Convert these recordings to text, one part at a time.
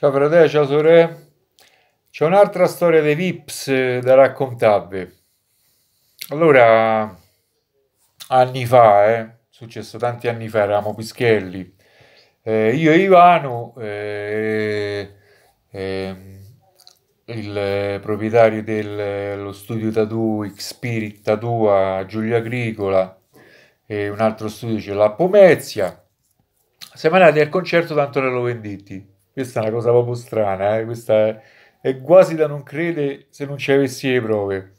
Ciao fratello, ciao sorelle. C'è un'altra storia dei Vips eh, da raccontarvi. Allora, anni fa, eh, successo tanti anni fa, eravamo Pischelli. Eh, io e Ivano, eh, eh, il proprietario dello studio Tattoo, Xpirit Tattoo a Giulia Agricola e un altro studio c'è la Pomezia, siamo andati al concerto di Antonello Venditti questa è una cosa proprio strana, eh? questa è, è quasi da non credere se non ci avessi le prove.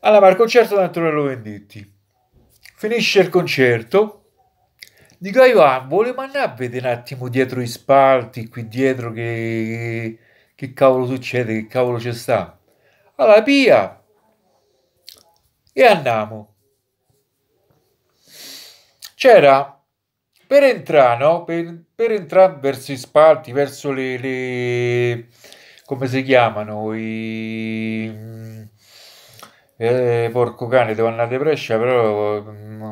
Allora, il concerto di Antonello Venditti. Finisce il concerto. Dico, Ivan, ah, volevo andare a vedere un attimo dietro i spalti, qui dietro che, che cavolo succede, che cavolo c'è sta. Allora, via! E andiamo. C'era per entrare, no? per, per entrare verso i spalti, verso le, le come si chiamano i mm, eh, porco cane devo andare a Brescia, però mm,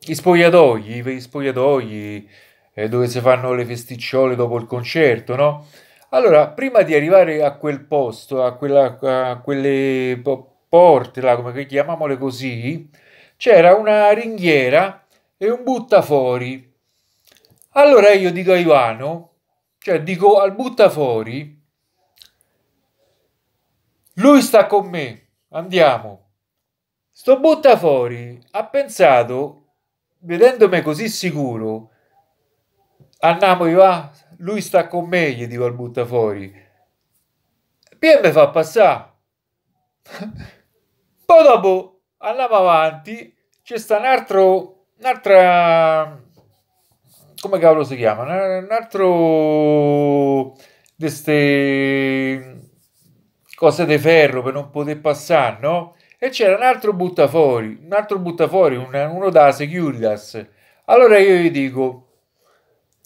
i spogliatoi i spogliatoi eh, dove si fanno le festicciole dopo il concerto no allora prima di arrivare a quel posto a, quella, a quelle porte là come chiamiamole così c'era una ringhiera e un buttafuori allora io dico a Ivano, cioè dico al buttafori, lui sta con me, andiamo. Sto buttafori ha pensato, vedendomi così sicuro, andiamo Ivano, lui sta con me, gli dico al buttafuori. PM fa passare. Poi dopo andiamo avanti, c'è sta un altro, un'altra come cavolo si chiama? Un altro di queste cose di ferro per non poter passare, no? E c'era un altro butta fuori, un altro butta fuori, uno da Securitas. Allora io gli dico,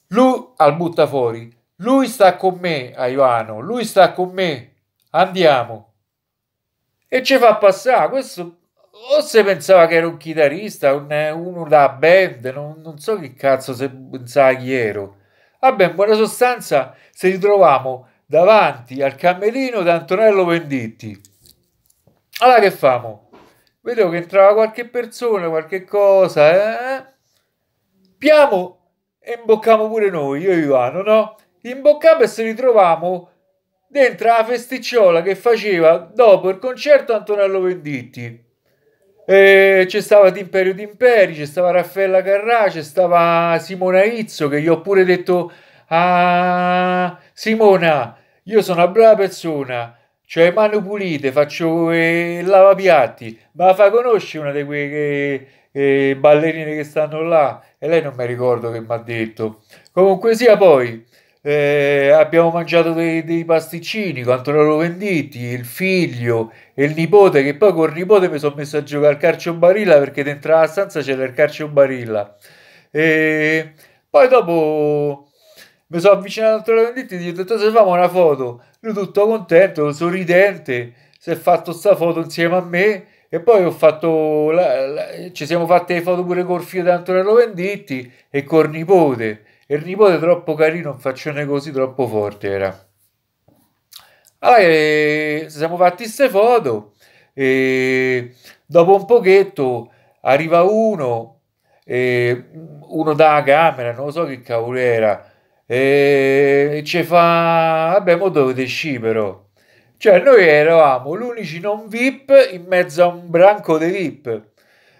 lui al butta fuori, lui sta con me a Ioano, lui sta con me, andiamo. E ci fa passare, questo o se pensava che era un chitarrista, un, uno da band, non, non, so che cazzo se pensava chi ero. Vabbè, in buona sostanza, se ritroviamo davanti al camerino di Antonello Venditti. Allora che famo? Vedevo che entrava qualche persona, qualche cosa, eh? Piamo e imbocchiamo pure noi, io e Ivano, no? Imbocchiamo e se ritroviamo dentro la festicciola che faceva dopo il concerto Antonello Venditti c'è stava Timperio Timperi, c'è stava Raffaella Carrà, c'è stava Simona Izzo che gli ho pure detto a ah, Simona, io sono una brava persona, cioè mani pulite, faccio eh, lavapiatti, ma fa conosci una di quelle eh, eh, ballerine che stanno là? E lei non mi ricordo che mi ha detto. Comunque sia poi, eh, abbiamo mangiato dei, dei, pasticcini con Antonello Venditti, il figlio e il nipote, che poi col nipote mi sono messo a giocare al calcio barilla perché dentro la stanza c'era il calcio barilla. E poi dopo mi sono avvicinato a Antonello Venditti e gli ho detto se facciamo una foto. Lui tutto contento, sorridente, si è fatto sta foto insieme a me e poi ho fatto la, la, ci siamo fatte le foto pure col figlio di Antonello Venditti e col nipote il nipote troppo carino, un faccione così troppo forte era. Allora, eh, siamo fatti queste foto e dopo un pochetto arriva uno, eh, uno dalla camera, non so che cavolo era, e ci fa, vabbè, mo dovete sci però. Cioè, noi eravamo l'unici non VIP in mezzo a un branco di VIP.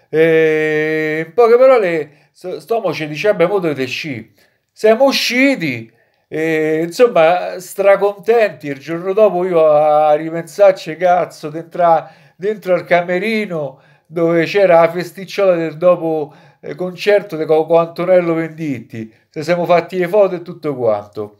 E, in poche parole, sto ci dice, vabbè, mo dovete sci siamo usciti e, insomma stracontenti il giorno dopo io a ripensarci cazzo dentro, dentro al camerino dove c'era la festicciola del dopo eh, concerto di Coco Antonello Venditti se siamo fatti le foto e tutto quanto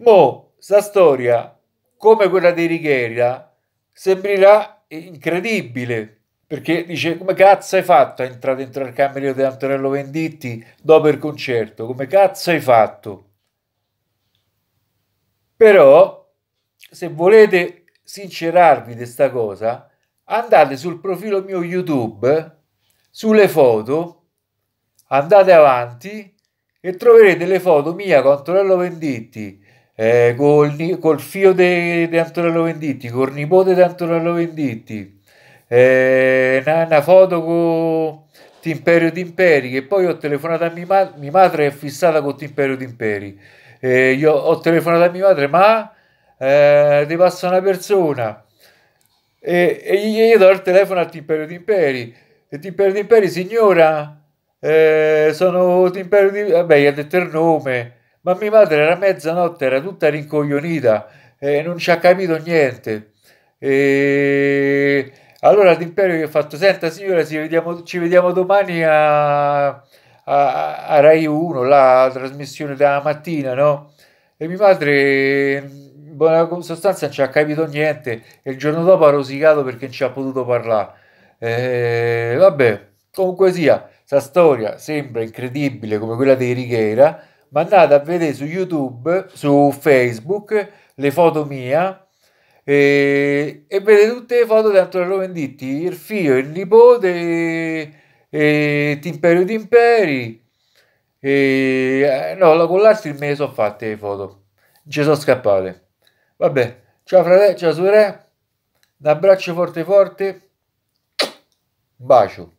mo sta storia come quella di Righeria sembrerà incredibile perché dice come cazzo hai fatto a entrare dentro al cameriere di Antonello Venditti dopo il concerto come cazzo hai fatto però se volete sincerarvi di sta cosa andate sul profilo mio youtube sulle foto andate avanti e troverete le foto mia con Antonello Venditti eh, col, col, figlio di Antonello Venditti col nipote di Antonello Venditti eh, una, foto con Timperio d'Imperi che poi ho telefonato a mia, madre mia madre è fissata con Timperio d'Imperi eh, io ho telefonato a mia madre ma eh, ti passa una persona e, e io do il telefono a Timperio d'Imperi e Timperio d'Imperi signora eh, sono Timperio Timperi vabbè gli ha detto il nome ma mia madre era mezzanotte era tutta rincoglionita e eh, non ci ha capito niente e allora l'impero che ho fatto, senta signora, ci vediamo, ci vediamo domani a, a, a, Rai 1, la trasmissione della mattina, no? E mia madre, in buona sostanza, non ci ha capito niente e il giorno dopo ha rosicato perché non ci ha potuto parlare. E, vabbè, comunque sia, questa storia sembra incredibile come quella di Righiera, ma andate a vedere su YouTube, su Facebook, le foto mia e, e vedete tutte le foto di Antonello Venditti, il figlio, il nipote, e, Timperio Timperi. E, eh, no, la collassi me le sono fatte le foto, ci sono scappate. Vabbè, ciao fratello, ciao sorella, un abbraccio forte forte, bacio.